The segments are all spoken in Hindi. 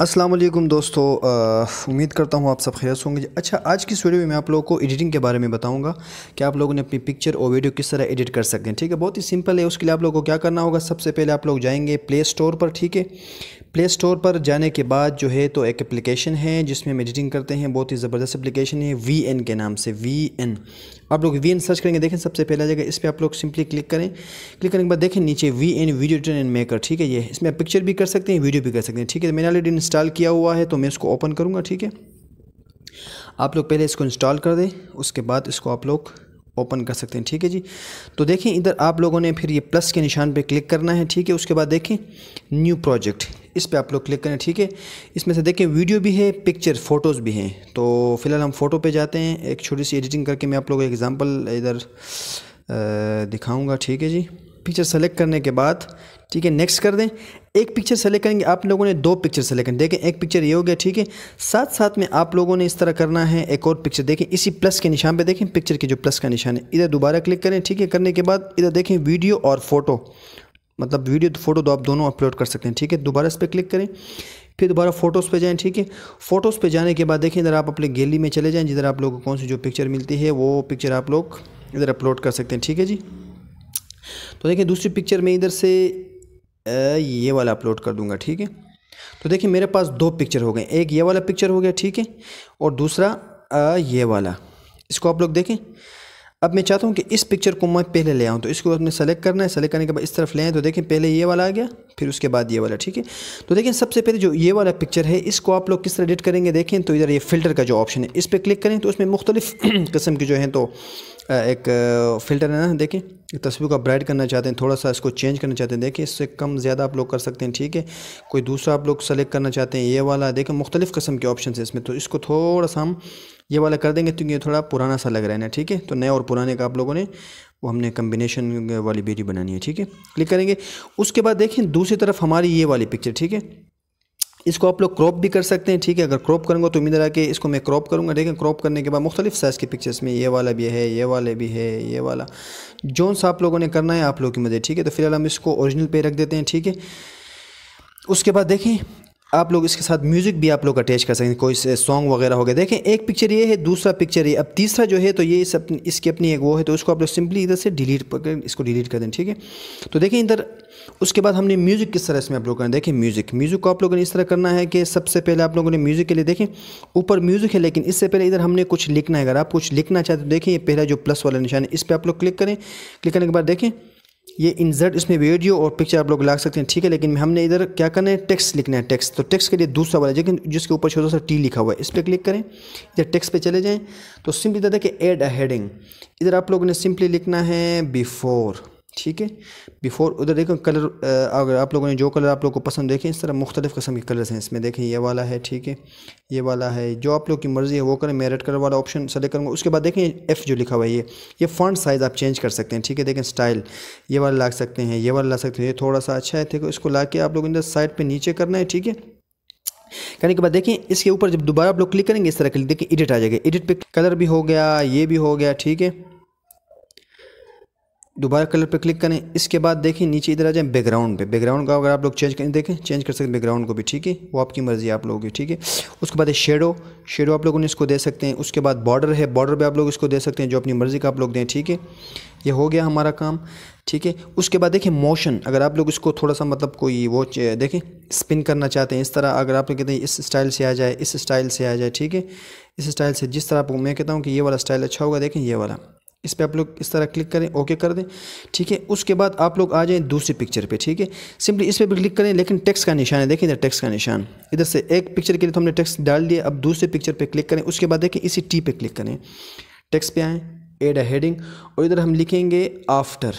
अस्सलाम वालेकुम दोस्तों उम्मीद करता हूँ आप सब खैर होंगे अच्छा आज की वीडियो में मैं आप लोगों को एडिटिंग के बारे में बताऊंगा कि आप लोगों ने अपनी पिक्चर और वीडियो किस तरह एडिट कर सकते हैं ठीक है बहुत ही सिंपल है उसके लिए आप लोगों को क्या करना होगा सबसे पहले आप लोग जाएंगे प्ले स्टोर पर ठीक है प्ले स्टोर पर जाने के बाद जो है तो एक एप्लीकेशन है जिसमें हम एडिटिंग करते हैं बहुत ही ज़बरदस्त एप्लीकेशन है वी एन के नाम से वी एन आप लोग वी एन सर्च करेंगे देखें सबसे पहला जगह इस पर आप लोग सिंपली क्लिक करें क्लिक करने के बाद देखें नीचे V N video editor and maker ठीक है ये इसमें आप पिक्चर भी कर सकते हैं वीडियो भी कर सकते हैं ठीक है तो मैंने ऑलरेडी इंस्टॉल किया हुआ है तो मैं इसको ओपन करूँगा ठीक है आप लोग पहले इसको इंस्टॉल कर दें उसके बाद इसको आप लोग ओपन कर सकते हैं ठीक है जी तो देखें इधर आप लोगों ने फिर ये प्लस के निशान पे क्लिक करना है ठीक है उसके बाद देखें न्यू प्रोजेक्ट इस पर आप लोग क्लिक करें ठीक है इसमें से देखें वीडियो भी है पिक्चर फ़ोटोज़ भी हैं तो फिलहाल हम फ़ोटो पे जाते हैं एक छोटी सी एडिटिंग करके मैं आप लोग एग्ज़ाम्पल इधर दिखाऊंगा ठीक है जी पिक्चर सेलेक्ट करने के बाद ठीक है नेक्स्ट कर दें एक पिक्चर सेलेक्ट करेंगे आप लोगों ने दो पिक्चर सेलेक्ट करें देखें एक पिक्चर ये हो गया ठीक है साथ साथ में आप लोगों ने इस तरह करना है एक और पिक्चर देखें इसी प्लस के निशान पे देखें पिक्चर के जो प्लस का निशान है इधर दोबारा क्लिक करें ठीक है करने के बाद इधर देखें वीडियो और फोटो मतलब वीडियो तो फ़ोटो तो आप दोनों अपलोड कर सकते हैं ठीक है दोबारा इस पर क्लिक करें फिर दोबारा फोटोज़ पे जाएं ठीक है फ़ोटोज़ पे जाने के बाद देखें इधर आप अपने गैली में चले जाएं जिधर आप लोगों को कौन सी जो पिक्चर मिलती है वो पिक्चर आप लोग इधर अपलोड कर सकते हैं ठीक है जी तो देखिए दूसरी पिक्चर में इधर से ये वाला अपलोड कर दूंगा ठीक है तो देखिए मेरे पास दो पिक्चर हो गए एक ये वाला पिक्चर हो गया ठीक है और दूसरा ये वाला इसको आप लोग देखें अब मैं चाहता हूँ कि इस पिक्चर को मैं पहले ले आऊँ तो इसको आपने सेलेक्ट करना है सेलेक्ट करने के बाद इस तरफ ले आए तो देखें पहले ये वाला आ गया फिर उसके बाद ये वाला ठीक है तो देखें सबसे पहले जो ये वाला पिक्चर है इसको आप लोग किस तरह एडिट करेंगे देखें तो इधर ये फ़िल्टर का जो ऑप्शन है इस पर क्लिक करें तो उसमें मुख्तलिफ़ किस्म के जो हैं तो एक फ़िल्टर है ना देखें तस्वीर को आप ब्राइट करना चाहते हैं थोड़ा सा इसको चेंज करना चाहते हैं देखिए इससे कम ज़्यादा आप लोग कर सकते हैं ठीक है कोई दूसरा आप लोग सेलेक्ट करना चाहते हैं ये वाला देखें मुख्तलिफ़ कस्म के ऑप्शन है इसमें तो इसको थोड़ा सा हम ये वाला कर देंगे क्योंकि ये थोड़ा पुराना सा लग रहा है ना ठीक है तो नए और पुराने का आप लोगों ने वो हमने कम्बिनेशन वाली वीडियो बनानी है ठीक है क्लिक करेंगे उसके बाद देखें दूसरी तरफ हमारी ये वाली पिक्चर ठीक है इसको आप लोग क्रॉप भी कर सकते हैं ठीक है अगर क्रॉप करूँगा तो उम्मीद रहा कि इसको मैं क्रॉप करूँगा ठीक है क्रॉप करने के बाद मुख्तलिफ साइज़ के पिक्चर्स में ये वाला भी है ये वाले भी है ये वाला जोन सा आप लोगों ने करना है आप लोगों की मदद ठीक है तो फिलहाल हम इसको ओरिजिनल पे रख देते हैं ठीक है उसके बाद देखें आप लोग इसके साथ म्यूज़िक भी आप लोग अटैच कर सकते हैं कोई सॉन्ग वगैरह हो गया देखें एक पिक्चर ये है दूसरा पिक्चर ये अब तीसरा जो है तो ये इस अपनी इसकी अपनी एक वो है तो उसको आप लोग सिंपली इधर से डिलीट कर इसको डिलीट कर दें ठीक है तो देखें इधर उसके बाद हमने म्यूज़िक किस तरह इसमें आप लोग करना देखें म्यूज़िक म्यूज़िक को आप लोगों ने इस तरह करना है कि सबसे पहले आप लोगों ने म्यूज़िक के लिए देखें ऊपर म्यूज़िक है लेकिन इससे पहले इधर हमने कुछ लिखना है अगर आप कुछ लिखना चाहते तो देखें ये पहला जो प्लस वाला निशान है इस पर आप लोग क्लिक करें क्लिक करने के बाद देखें ये इंजर्ट इसमें वीडियो और पिक्चर आप लोग ला सकते हैं ठीक है लेकिन हमने इधर क्या करना है टेक्स्ट लिखना है टेक्स्ट तो टेक्स्ट के लिए दूसरा वाला लेकिन जिसके ऊपर छोटा सा टी लिखा हुआ है इस पर क्लिक करें इधर टेक्स्ट पे चले जाएं तो सिंपली इधर कि एड अ हेडिंग इधर आप लोगों ने सिंपली लिखना है बिफोर ठीक है बिफोर उधर देखो कलर अगर आप लोगों ने जो कलर आप लोग को पसंद देखें इस तरह मुख्तलिफ़ कस्म के कलर्स हैं इसमें देखें ये वाला है ठीक है ये वाला है जो आप लोग की मर्ज़ी है वो करें मैं रेड कलर वाला ऑप्शन सेलेक्ट करूँगा उसके बाद देखें एफ़ जो लिखा हुआ है ये ये फ़ॉन्ट साइज़ आप चेंज कर सकते हैं ठीक है देखें स्टाइल ये वाला ला सकते हैं ये वाला ला सकते हैं ये थोड़ा सा अच्छा है ठीक है इसको ला के आप लोग इधर साइड पर नीचे करना है ठीक है करने के बाद देखें इसके ऊपर जब दोबारा आप लोग क्लिक करेंगे इस तरह क्लिक देखें एडिट आ जाएगा एडिट पर कलर भी हो गया ये भी हो गया ठीक है दोबारा कलर पर क्लिक करें इसके बाद देखें नीचे इधर आ जाए बैकग्राउंड पे बैकग्राउंड का अगर आप लोग चेंज करें देखें चेंज कर सकते हैं बैकग्राउंड को भी ठीक है वो आपकी मर्ज़ी आप लोगों की ठीक है उसके बाद शेडो शेडो आप लोगों ने इसको दे सकते हैं उसके बाद बॉर्डर है बॉर्डर पर आप लोग इसको दे सकते हैं जो अपनी मर्ज़ी का आप लोग दें ठीक है ये हो गया हमारा काम ठीक है उसके बाद देखिए मोशन अगर आप लोग इसको थोड़ा सा मतलब कोई वो देखें स्पिन करना चाहते हैं इस तरह अगर आप लोग कहते हैं इस स्टाइल से आ जाए इस स्टाइल से आ जाए ठीक है इस स्टाइल से जिस तरह आप मैं कहता हूँ कि ये वाला स्टाइल अच्छा होगा देखें ये वाला इस पर आप लोग इस तरह क्लिक करें ओके कर दें ठीक है उसके बाद आप लोग आ जाएं दूसरी पिक्चर पे ठीक है सिंपली इस पर भी क्लिक करें लेकिन टेक्स्ट का निशान है देखें इधर टेक्स्ट का निशान इधर से एक पिक्चर के लिए तो हमने टेक्स्ट डाल दिया अब दूसरे पिक्चर पे क्लिक करें उसके बाद देखें इसी टी पे क्लिक करें टेक्स्ट पे आएँ एड अ हेडिंग और इधर हम लिखेंगे आफ्टर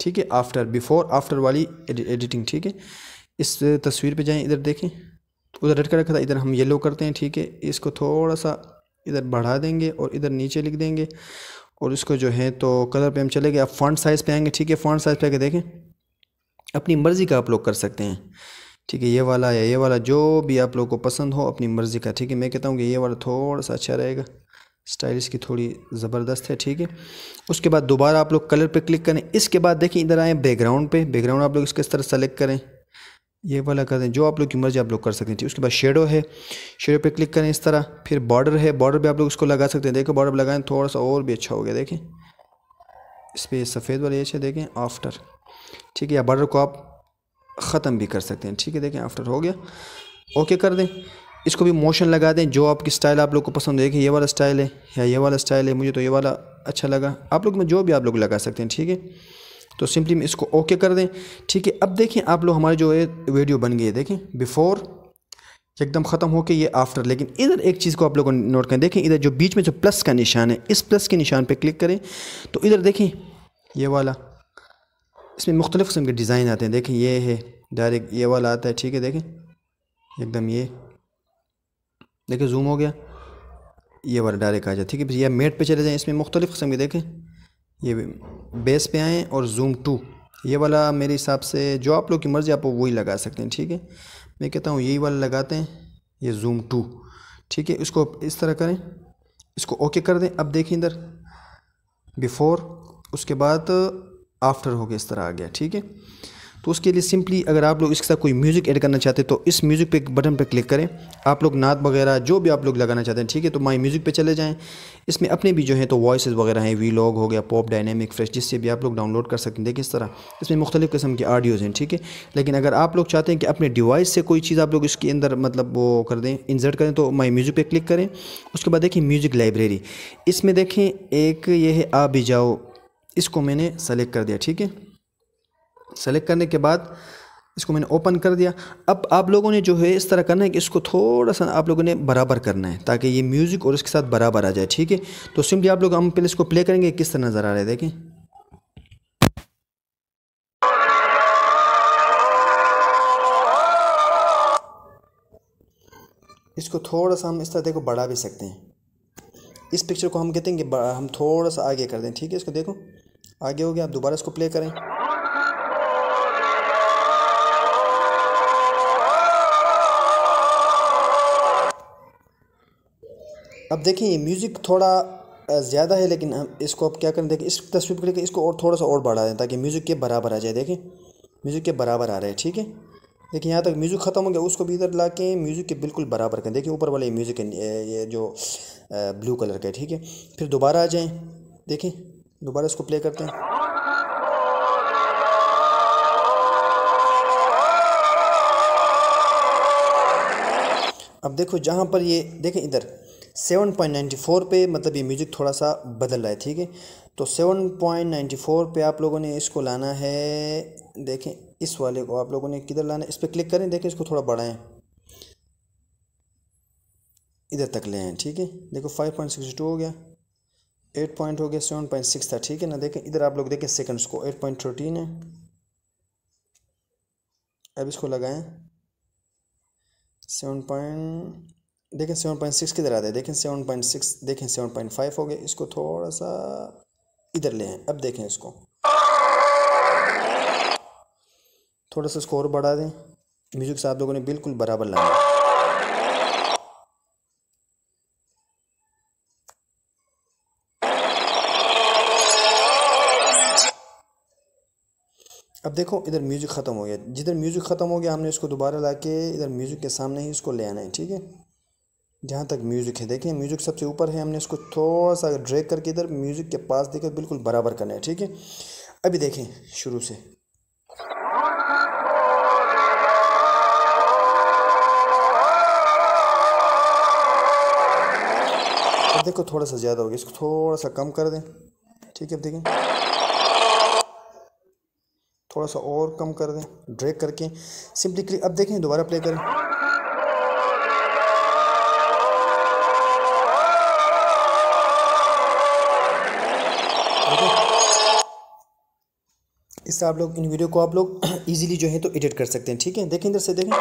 ठीक है आफ्टर बिफोर आफ्टर वाली एडिटिंग ठीक है इस तस्वीर पर जाएँ इधर देखें उधर रेड कलर रखा था इधर हम येलो करते हैं ठीक है इसको थोड़ा सा इधर बढ़ा देंगे और इधर नीचे लिख देंगे और इसको जो है तो कलर पे हम चले गए आप फॉन्ट साइज़ पे आएंगे ठीक है फॉन्ट साइज़ पे आके देखें अपनी मर्ज़ी का आप लोग कर सकते हैं ठीक है ये वाला या ये वाला जो भी आप लोग को पसंद हो अपनी मर्ज़ी का ठीक है मैं कहता हूँ कि ये वाला थोड़ा सा अच्छा रहेगा स्टाइल इसकी थोड़ी ज़बरदस्त है ठीक है उसके बाद दोबारा आप लोग कलर पे क्लिक करें इसके बाद देखें इधर आएँ बैकग्राउंड पे बैकग्राउंड आप लोग इसके इस तरह सेलेक्ट करें ये वाला कर दें जो आप लोग की मर्ज़ी आप लोग कर सकते हैं ठीक उसके बाद शेडो है शेडो पे क्लिक करें इस तरह फिर बॉर्डर है बॉर्डर पे आप लोग उसको लगा सकते हैं देखो बॉर्डर लगाएं थोड़ा सा और भी अच्छा हो गया देखें इस पर सफ़ेद वाला ये अच्छा देखें आफ्टर ठीक है या बॉर्डर को आप ख़त्म भी कर सकते हैं ठीक है देखें आफ्टर हो गया ओके कर दें इसको भी मोशन लगा दें जो आपकी स्टाइल आप लोग को पसंद है देखिए ये वाला स्टाइल है या ये वाला स्टाइल है मुझे तो ये वाला अच्छा लगा आप लोग में जो भी आप लोग लगा सकते हैं ठीक है तो सिंपली मैं इसको ओके कर दें ठीक है अब देखें आप लोग हमारे जो है वीडियो बन गई है देखें बिफ़ोर एकदम ख़त्म के ये आफ्टर लेकिन इधर एक चीज़ को आप लोगों ने नोट करें देखें इधर जो बीच में जो प्लस का निशान है इस प्लस के निशान पर क्लिक करें तो इधर देखें ये वाला इसमें मुख्तलिफ़ किस्म के डिज़ाइन आते हैं देखें ये है डायरेक्ट ये वाला आता है ठीक है देखें एकदम ये देखिए जूम हो गया ये वाला डायरेक्ट आ जाए ठीक है ये मेट पर चले जाएँ इसमें मुख्तलिफ़ किस्म के देखें ये बेस पे आएँ और जूम टू ये वाला मेरे हिसाब से जो आप लोग की मर्ज़ी आप वही लगा सकते हैं ठीक है मैं कहता हूँ यही वाला लगाते हैं ये जूम टू ठीक है इसको इस तरह करें इसको ओके कर दें अब देखें इधर बिफ़ोर उसके बाद आफ्टर हो गया इस तरह आ गया ठीक है तो उसके लिए सिंपली अगर आप लोग इसके साथ कोई म्यूज़िक ऐड करना चाहते हैं तो इस म्यूज़िक पे बटन पर क्लिक करें आप लोग नात वगैरह जो भी आप लोग लगाना चाहते हैं ठीक है तो माई म्यूज़िक पे चले जाएँ इसमें अपने भी जो है तो वॉइस वगैरह हैं वी लॉग हो गया पॉप डायनेमिक फ्रेश जिससे भी आप लोग डाउनलोड कर सकते हैं देखिए इस तरह इसमें मुख्तलिफ़ किस्म के ऑडियोज़ हैं ठीक है लेकिन अगर आप लोग चाहते हैं कि अपने डिवाइस से कोई चीज़ आप लोग इसके अंदर मतलब वो कर दें इन्जर्ट करें तो माई म्यूज़िक पर क्लिक करें उसके बाद देखिए म्यूज़िक लाइब्रेरी इसमें देखें एक ये है आ भी जाओ इसको मैंने सेलेक्ट कर दिया ठीक है सेलेक्ट करने के बाद इसको मैंने ओपन कर दिया अब आप लोगों ने जो है इस तरह करना है कि इसको थोड़ा सा आप लोगों ने बराबर करना है ताकि ये म्यूज़िक और इसके साथ बराबर आ जाए ठीक है तो सिंपली आप लोग हम पहले इसको प्ले करेंगे किस तरह नज़र आ रहा है देखें इसको थोड़ा सा हम इस तरह देखो बढ़ा भी सकते हैं इस पिक्चर को हम कहते हैं कि हम थोड़ा सा आगे कर दें ठीक है इसको देखो आगे हो गया आप दोबारा इसको प्ले करें अब देखें ये म्यूज़िक थोड़ा ज़्यादा है लेकिन हम इसको अब क्या करें देखें इस तस्वीर को लेकर इसको और थोड़ा सा और बढ़ा दें ताकि म्यूज़िक के बराबर आ जाए देखें म्यूज़िक के बराबर आ रहा है ठीक है देखिए यहाँ तक म्यूज़िक ख़त्म हो गया उसको भी इधर ला के म्यूज़िक के बिल्कुल बराबर करें देखिए ऊपर वाले म्यूज़िक ये जो ब्लू कलर का है ठीक है फिर दोबारा आ जाएँ देखें दोबारा इसको प्ले करते हैं अब देखो जहाँ पर ये देखें इधर सेवन पॉइंट नाइन्टी फोर पे मतलब ये म्यूज़िक थोड़ा सा बदल रहा है ठीक है तो सेवन पॉइंट नाइन्टी फोर पे आप लोगों ने इसको लाना है देखें इस वाले को आप लोगों ने किधर लाना है इस पर क्लिक करें देखें इसको थोड़ा बढ़ाएँ इधर तक ले आएँ ठीक है देखो फाइव पॉइंट सिक्सटी टू हो गया एट पॉइंट हो गया सेवन पॉइंट सिक्स था ठीक है ना देखें इधर आप लोग देखें सेकेंड्स को एट पॉइंट थर्टीन है अब इसको लगाएं सेवन पॉइंट देखें सेवन पॉइंट सिक्स किधर तरह आते हैं देखें सेवन पॉइंट सिक्स देखें सेवन पॉइंट फाइव हो गए इसको थोड़ा सा इधर ले अब देखें इसको थोड़ा सा स्कोर और बढ़ा दें म्यूजिक से आप लोगों ने बिल्कुल बराबर लाना अब देखो इधर म्यूज़िक ख़त्म हो गया जिधर म्यूज़िक ख़त्म हो गया हमने इसको दोबारा ला के इधर म्यूज़िक के सामने ही इसको ले आना है ठीक है जहाँ तक म्यूज़िक है देखिए म्यूज़िक सबसे ऊपर है हमने इसको थोड़ा सा ड्रैग करके इधर म्यूज़िक के पास देकर बिल्कुल बराबर करना है ठीक है अभी देखें शुरू से देखो थोड़ा सा ज़्यादा हो गया इसको थोड़ा सा कम कर दें ठीक है अब देखें थोड़ा सा और कम कर दें ड्रैग करके सिंपली अब देखें दोबारा प्ले करें इससे आप लोग इन वीडियो को आप लोग इजीली जो है तो एडिट कर सकते हैं ठीक है देखें इधर से देखें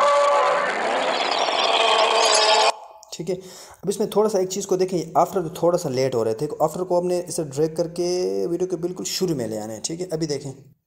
ठीक है अब इसमें थोड़ा सा एक चीज़ को देखें आफ्टर तो थोड़ा सा लेट हो रहे थे आफ्टर को आपने इसे ड्रैग करके वीडियो के बिल्कुल शुरू में ले आना है ठीक है अभी देखें